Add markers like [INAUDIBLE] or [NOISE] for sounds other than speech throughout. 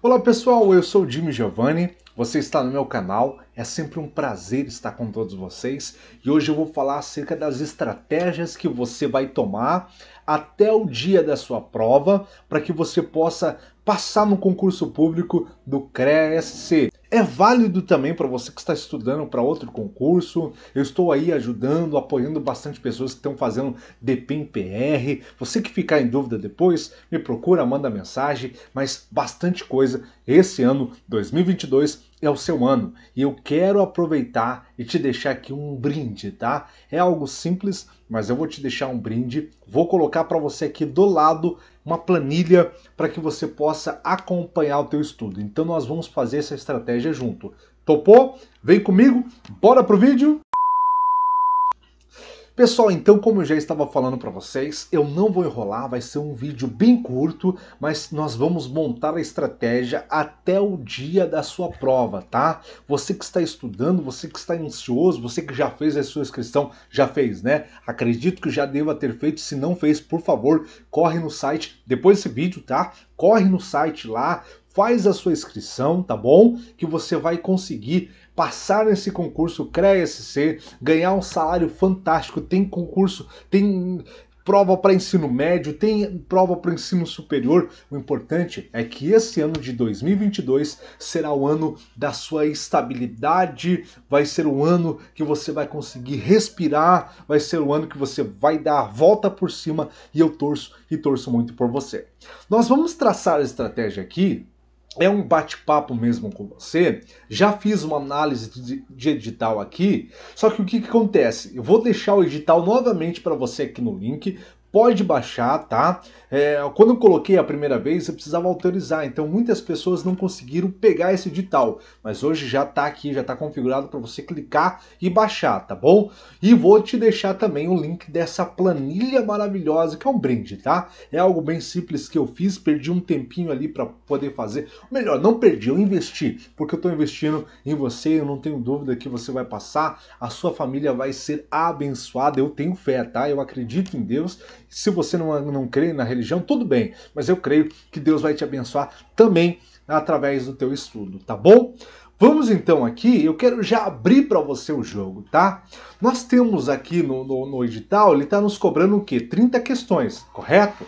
Olá pessoal, eu sou o Jimmy Giovanni, você está no meu canal, é sempre um prazer estar com todos vocês e hoje eu vou falar acerca das estratégias que você vai tomar até o dia da sua prova para que você possa passar no concurso público do CREA-SC. É válido também para você que está estudando para outro concurso. Eu estou aí ajudando, apoiando bastante pessoas que estão fazendo DPMPR. Você que ficar em dúvida depois, me procura, manda mensagem. Mas bastante coisa esse ano 2022 é o seu ano e eu quero aproveitar e te deixar aqui um brinde, tá? É algo simples, mas eu vou te deixar um brinde. Vou colocar para você aqui do lado uma planilha para que você possa acompanhar o teu estudo. Então nós vamos fazer essa estratégia junto. Topou? Vem comigo, bora pro vídeo. Pessoal, então como eu já estava falando para vocês, eu não vou enrolar, vai ser um vídeo bem curto, mas nós vamos montar a estratégia até o dia da sua prova, tá? Você que está estudando, você que está ansioso, você que já fez a sua inscrição, já fez, né? Acredito que já deva ter feito, se não fez, por favor, corre no site, depois desse vídeo, tá? Corre no site lá, faz a sua inscrição, tá bom? Que você vai conseguir passar nesse concurso CREA-SC, ganhar um salário fantástico, tem concurso, tem prova para ensino médio, tem prova para ensino superior. O importante é que esse ano de 2022 será o ano da sua estabilidade, vai ser o ano que você vai conseguir respirar, vai ser o ano que você vai dar a volta por cima e eu torço e torço muito por você. Nós vamos traçar a estratégia aqui é um bate-papo mesmo com você. Já fiz uma análise de, de edital aqui, só que o que, que acontece? Eu vou deixar o edital novamente para você aqui no link, pode baixar, tá? É, quando eu coloquei a primeira vez, eu precisava autorizar, então muitas pessoas não conseguiram pegar esse edital, mas hoje já tá aqui, já tá configurado para você clicar e baixar, tá bom? E vou te deixar também o link dessa planilha maravilhosa, que é um brinde, tá? É algo bem simples que eu fiz, perdi um tempinho ali para poder fazer, melhor, não perdi, eu investi, porque eu tô investindo em você, eu não tenho dúvida que você vai passar, a sua família vai ser abençoada, eu tenho fé, tá? Eu acredito em Deus se você não, não crê na religião, tudo bem, mas eu creio que Deus vai te abençoar também através do teu estudo, tá bom? Vamos então aqui, eu quero já abrir para você o jogo, tá? Nós temos aqui no, no, no edital, ele está nos cobrando o quê? 30 questões, correto?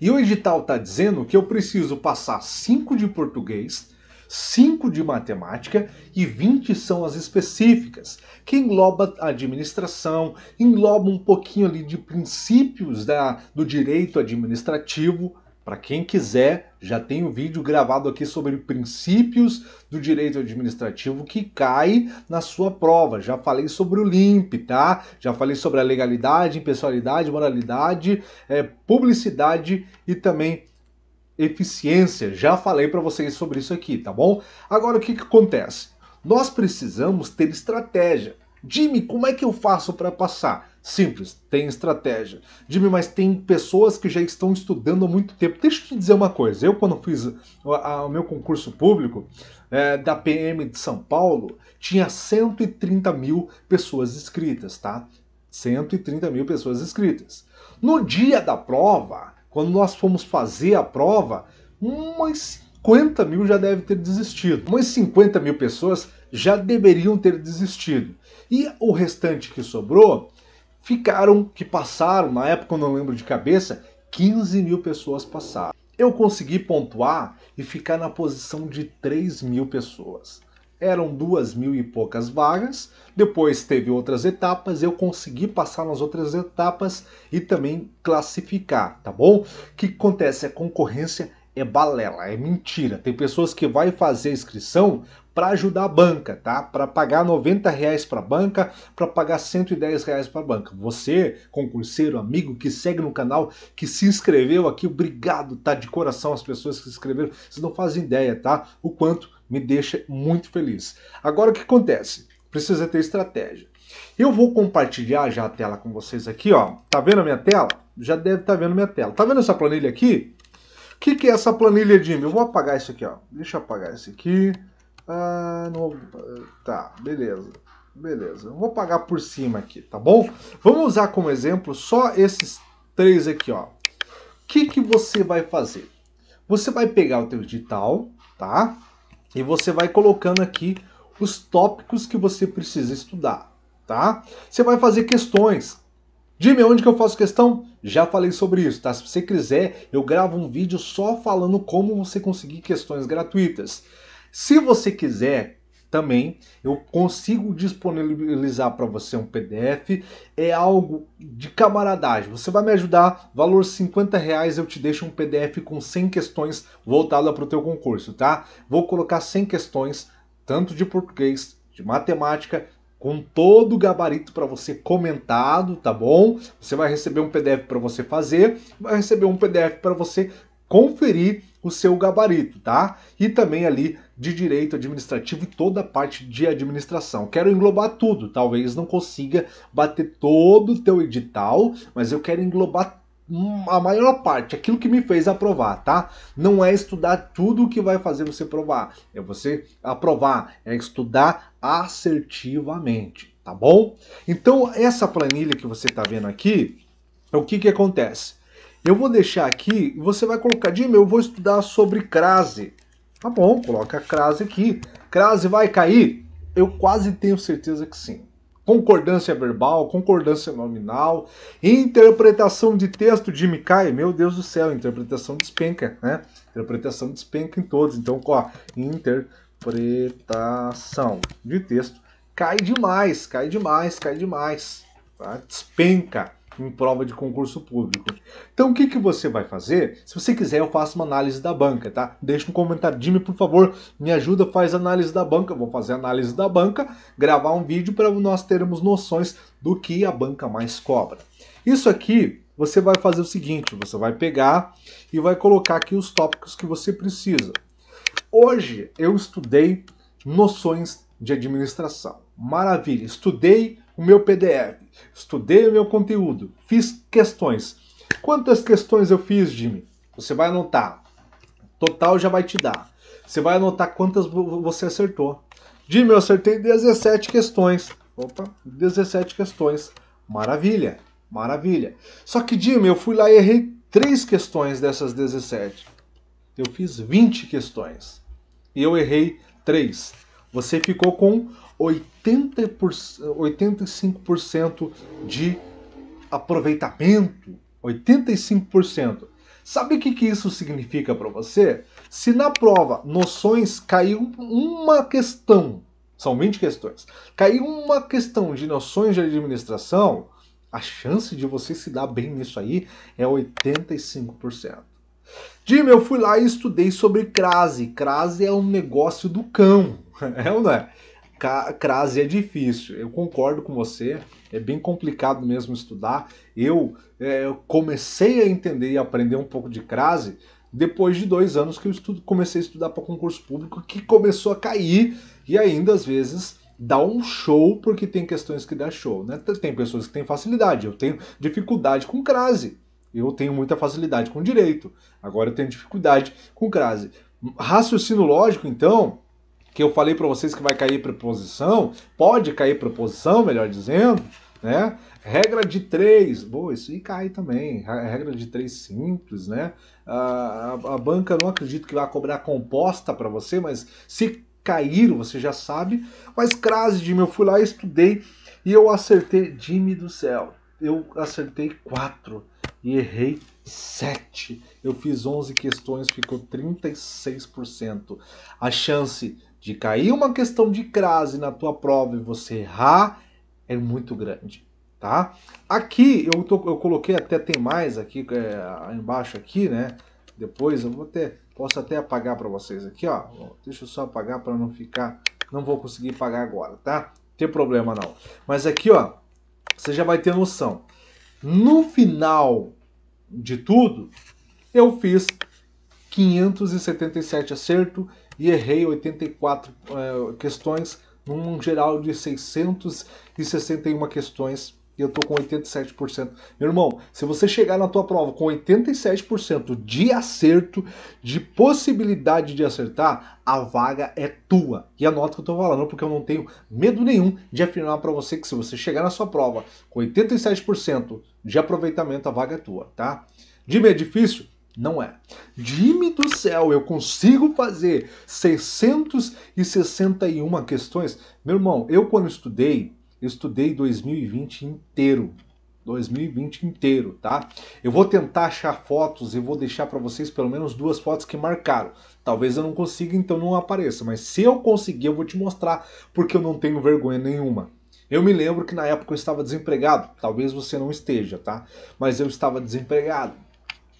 E o edital está dizendo que eu preciso passar 5 de português, 5 de matemática e 20 são as específicas, que engloba administração, engloba um pouquinho ali de princípios da, do direito administrativo. Para quem quiser, já tem um vídeo gravado aqui sobre princípios do direito administrativo que cai na sua prova. Já falei sobre o LIMP, tá? Já falei sobre a legalidade, impessoalidade, moralidade, é, publicidade e também eficiência. Já falei para vocês sobre isso aqui, tá bom? Agora o que, que acontece? Nós precisamos ter estratégia. Jimmy, como é que eu faço para passar? Simples, tem estratégia. Jimmy, mas tem pessoas que já estão estudando há muito tempo. Deixa eu te dizer uma coisa. Eu, quando fiz o, a, o meu concurso público é, da PM de São Paulo, tinha 130 mil pessoas inscritas, tá? 130 mil pessoas inscritas. No dia da prova, quando nós fomos fazer a prova, umas 50 mil já deve ter desistido. Umas 50 mil pessoas já deveriam ter desistido. E o restante que sobrou ficaram, que passaram, na época eu não lembro de cabeça, 15 mil pessoas passaram. Eu consegui pontuar e ficar na posição de 3 mil pessoas eram duas mil e poucas vagas. Depois teve outras etapas, eu consegui passar nas outras etapas e também classificar, tá bom? O que acontece? A concorrência é balela, é mentira. Tem pessoas que vai fazer inscrição para ajudar a banca, tá? Para pagar 90 reais para a banca, para pagar 110 reais para a banca. Você, concurseiro, amigo que segue no canal, que se inscreveu aqui, obrigado, tá? De coração as pessoas que se inscreveram. Vocês não fazem ideia, tá? O quanto me deixa muito feliz. Agora o que acontece? Precisa ter estratégia. Eu vou compartilhar já a tela com vocês aqui, ó. Tá vendo a minha tela? Já deve estar tá vendo a minha tela. Tá vendo essa planilha aqui? O que, que, é essa planilha, Jimmy? Eu vou apagar isso aqui, ó. Deixa eu apagar isso aqui. Ah, não... Ah, tá, beleza. Beleza, eu vou apagar por cima aqui, tá bom? Vamos usar como exemplo só esses três aqui, ó. O que, que você vai fazer? Você vai pegar o teu digital, tá? E você vai colocando aqui os tópicos que você precisa estudar, tá? Você vai fazer questões, Jimmy, onde que eu faço questão? Já falei sobre isso, tá? Se você quiser, eu gravo um vídeo só falando como você conseguir questões gratuitas. Se você quiser também, eu consigo disponibilizar para você um PDF. É algo de camaradagem. Você vai me ajudar, valor 50 reais, eu te deixo um PDF com 100 questões voltada para o teu concurso, tá? Vou colocar 100 questões, tanto de português, de matemática com todo o gabarito para você comentado, tá bom? Você vai receber um PDF para você fazer, vai receber um PDF para você conferir o seu gabarito, tá? E também ali de direito administrativo e toda a parte de administração. Quero englobar tudo, talvez não consiga bater todo o teu edital, mas eu quero englobar a maior parte, aquilo que me fez aprovar, tá? Não é estudar tudo o que vai fazer você provar, é você aprovar, é estudar assertivamente, tá bom? Então, essa planilha que você está vendo aqui, o que que acontece? Eu vou deixar aqui, você vai colocar, Dima, eu vou estudar sobre crase. Tá bom, coloca crase aqui. Crase vai cair? Eu quase tenho certeza que sim concordância verbal, concordância nominal, interpretação de texto de cai, meu Deus do céu, interpretação despenca, né? Interpretação despenca em todos. Então, ó, interpretação de texto cai demais, cai demais, cai demais, tá? Despenca em prova de concurso público. Então o que, que você vai fazer? Se você quiser, eu faço uma análise da banca, tá? Deixa um comentário, Jimmy, por favor, me ajuda, faz análise da banca. Eu vou fazer análise da banca, gravar um vídeo para nós termos noções do que a banca mais cobra. Isso aqui você vai fazer o seguinte, você vai pegar e vai colocar aqui os tópicos que você precisa. Hoje eu estudei noções de administração. Maravilha, estudei o meu PDF, estudei o meu conteúdo, fiz questões. Quantas questões eu fiz, Jimmy? Você vai anotar. Total já vai te dar. Você vai anotar quantas você acertou. Jimmy, eu acertei 17 questões. Opa, 17 questões. Maravilha, maravilha. Só que, Jimmy, eu fui lá e errei 3 questões dessas 17. Eu fiz 20 questões. E eu errei 3. Você ficou com 80 por, 85% de aproveitamento. 85%. Sabe o que, que isso significa para você? Se na prova noções caiu uma questão, são 20 questões, caiu uma questão de noções de administração, a chance de você se dar bem nisso aí é 85%. Jimmy, eu fui lá e estudei sobre crase. Crase é um negócio do cão, [LAUGHS] é ou não é? crase é difícil. Eu concordo com você, é bem complicado mesmo estudar. Eu, é, comecei a entender e aprender um pouco de crase depois de dois anos que eu estudo, comecei a estudar para concurso público, que começou a cair e ainda às vezes dá um show porque tem questões que dá show, né? Tem pessoas que têm facilidade, eu tenho dificuldade com crase. Eu tenho muita facilidade com direito. Agora eu tenho dificuldade com crase. Raciocínio lógico, então, que eu falei para vocês que vai cair preposição, pode cair preposição, melhor dizendo, né? Regra de três, boa, isso aí cai também. Regra de três simples, né? A, a, a banca não acredito que vai cobrar composta para você, mas se cair, você já sabe. Mas crase, Jimmy, eu fui lá, estudei e eu acertei, Jimmy do céu, eu acertei quatro e errei sete Eu fiz 11 questões, ficou 36%. A chance de cair uma questão de crase na tua prova e você errar é muito grande, tá? Aqui eu, tô, eu coloquei até tem mais aqui é, embaixo aqui, né? Depois eu vou ter, posso até apagar para vocês aqui, ó. Deixa eu só apagar para não ficar, não vou conseguir pagar agora, tá? Não tem problema não. Mas aqui, ó, você já vai ter noção. No final de tudo, eu fiz 577 acerto e errei 84 é, eh, questões, num geral de 661 questões e eu tô com 87%. Meu irmão, se você chegar na tua prova com 87% de acerto, de possibilidade de acertar, a vaga é tua. E anota que eu tô falando, porque eu não tenho medo nenhum de afirmar para você que se você chegar na sua prova com 87% de aproveitamento, a vaga é tua, tá? Dica é difícil? Não é. Jimmy do céu, eu consigo fazer 661 questões? Meu irmão, eu quando estudei, eu estudei 2020 inteiro. 2020 inteiro, tá? Eu vou tentar achar fotos e vou deixar para vocês pelo menos duas fotos que marcaram. Talvez eu não consiga, então não apareça, mas se eu conseguir, eu vou te mostrar, porque eu não tenho vergonha nenhuma. Eu me lembro que na época eu estava desempregado, talvez você não esteja, tá? Mas eu estava desempregado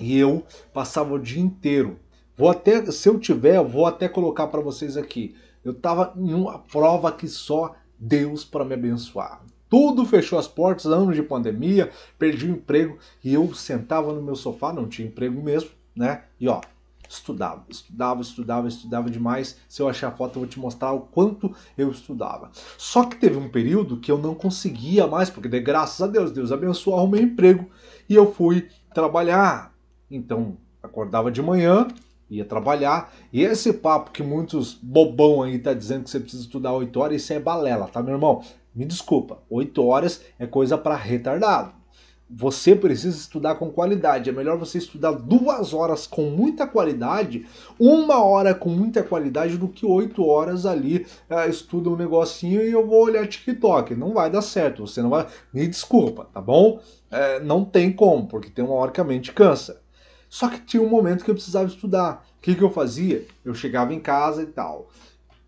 e eu passava o dia inteiro. Vou até, se eu tiver, vou até colocar para vocês aqui. Eu estava em uma prova que só Deus para me abençoar. Tudo fechou as portas, anos de pandemia, perdi o emprego e eu sentava no meu sofá, não tinha emprego mesmo, né? E ó, estudava, estudava, estudava, estudava demais. Se eu achar a foto, eu vou te mostrar o quanto eu estudava. Só que teve um período que eu não conseguia mais, porque de graças a Deus, Deus abençoou, arrumei emprego e eu fui trabalhar. Então, acordava de manhã, ia trabalhar. E esse papo que muitos bobão aí tá dizendo que você precisa estudar 8 horas, isso é balela, tá, meu irmão? Me desculpa, 8 horas é coisa para retardado. Você precisa estudar com qualidade. É melhor você estudar duas horas com muita qualidade, uma hora com muita qualidade, do que oito horas ali ah, estuda um negocinho e eu vou olhar TikTok. Não vai dar certo. Você não vai. Me desculpa, tá bom? É, não tem como, porque tem uma hora que a mente cansa. Só que tinha um momento que eu precisava estudar. O que, que eu fazia? Eu chegava em casa e tal.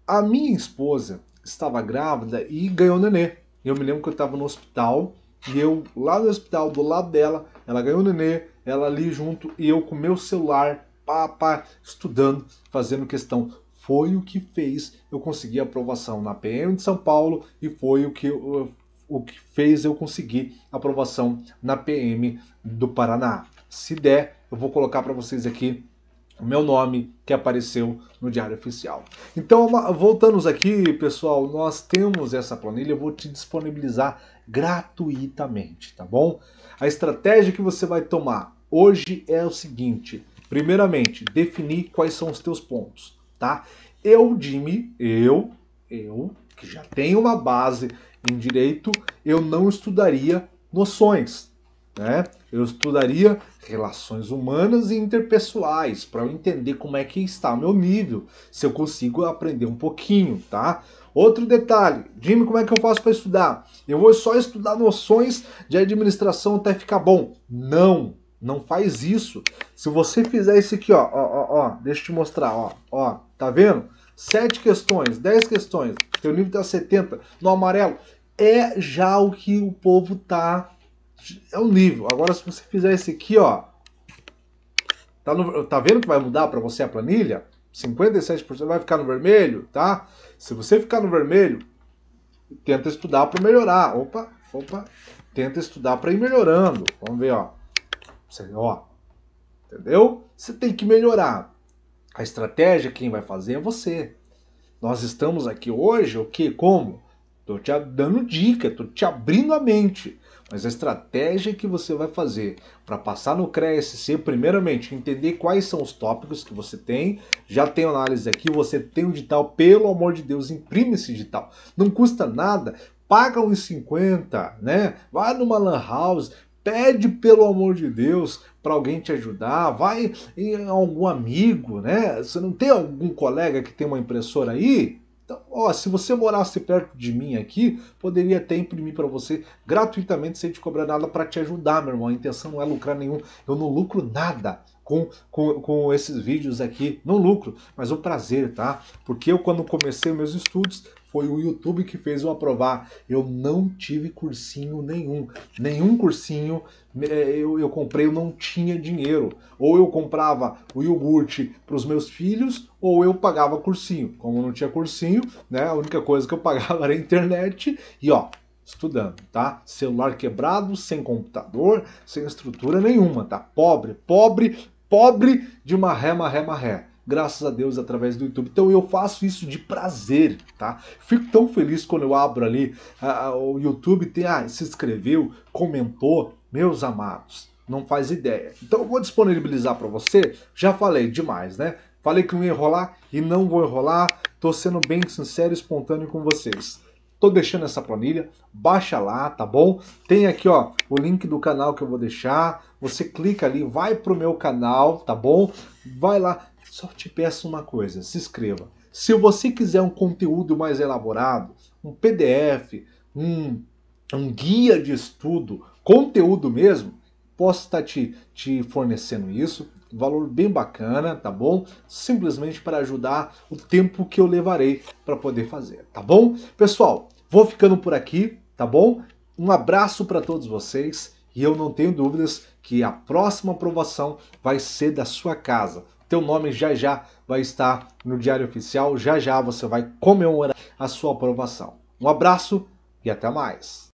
A minha esposa estava grávida e ganhou nenê. Eu me lembro que eu estava no hospital e eu, lá no hospital, do lado dela, ela ganhou nenê, ela ali junto e eu com meu celular, pá, pá, estudando, fazendo questão foi o que fez eu conseguir a aprovação na PM de São Paulo e foi o que, o, o que fez eu conseguir a aprovação na PM do Paraná. Se der, eu vou colocar para vocês aqui o meu nome que apareceu no Diário Oficial. Então, voltando aqui, pessoal, nós temos essa planilha, eu vou te disponibilizar gratuitamente, tá bom? A estratégia que você vai tomar hoje é o seguinte: primeiramente, definir quais são os teus pontos, tá? Eu, Jimmy, eu, eu, que já tenho uma base em direito, eu não estudaria noções, né? Eu estudaria relações humanas e interpessoais para entender como é que está meu nível, se eu consigo aprender um pouquinho, tá? Outro detalhe, Jimmy, como é que eu faço para estudar? Eu vou só estudar noções de administração até ficar bom? Não, não faz isso. Se você fizer isso aqui, ó, ó, ó, ó deixa eu te mostrar, ó, ó, tá vendo? Sete questões, dez questões, teu nível tá 70, no amarelo, é já o que o povo tá é um nível. Agora, se você fizer esse aqui, ó, tá, no, tá vendo que vai mudar para você a planilha? 57% vai ficar no vermelho, tá? Se você ficar no vermelho, tenta estudar para melhorar. Opa, opa, tenta estudar para ir melhorando. Vamos ver, ó. Você, ó, entendeu? Você tem que melhorar. A estratégia quem vai fazer é você. Nós estamos aqui hoje, o que, como Estou te dando dica, estou te abrindo a mente. Mas a estratégia que você vai fazer para passar no CREA-SC, primeiramente, entender quais são os tópicos que você tem. Já tem análise aqui, você tem o um digital, pelo amor de Deus, imprime esse digital. Não custa nada, paga uns 50, né? Vai numa lan house, pede pelo amor de Deus para alguém te ajudar, vai em algum amigo, né? Você não tem algum colega que tem uma impressora aí? Então, ó, se você morasse perto de mim aqui, poderia até imprimir para você gratuitamente sem te cobrar nada para te ajudar, meu irmão. A intenção não é lucrar nenhum. Eu não lucro nada com, com, com esses vídeos aqui. Não lucro, mas é um prazer, tá? Porque eu, quando comecei meus estudos, foi o YouTube que fez eu aprovar. Eu não tive cursinho nenhum. Nenhum cursinho eu, eu comprei, eu não tinha dinheiro. Ou eu comprava o iogurte para os meus filhos, ou eu pagava cursinho. Como não tinha cursinho, né? A única coisa que eu pagava [LAUGHS] era a internet. E ó, estudando, tá? Celular quebrado, sem computador, sem estrutura nenhuma, tá? Pobre, pobre, pobre de uma ré, uma ré graças a Deus, através do YouTube. Então eu faço isso de prazer, tá? Fico tão feliz quando eu abro ali o YouTube, tem, ah, se inscreveu, comentou, meus amados, não faz ideia. Então eu vou disponibilizar para você, já falei demais, né? Falei que não ia enrolar e não vou enrolar, tô sendo bem sincero e espontâneo com vocês. Tô deixando essa planilha, baixa lá, tá bom? Tem aqui, ó, o link do canal que eu vou deixar. Você clica ali, vai pro meu canal, tá bom? Vai lá, só te peço uma coisa: se inscreva. Se você quiser um conteúdo mais elaborado, um PDF, um, um guia de estudo, conteúdo mesmo, posso estar tá te, te fornecendo isso. Valor bem bacana, tá bom? Simplesmente para ajudar o tempo que eu levarei para poder fazer, tá bom? Pessoal, vou ficando por aqui, tá bom? Um abraço para todos vocês e eu não tenho dúvidas que a próxima aprovação vai ser da sua casa. Teu nome já já vai estar no Diário Oficial, já já você vai comemorar a sua aprovação. Um abraço e até mais.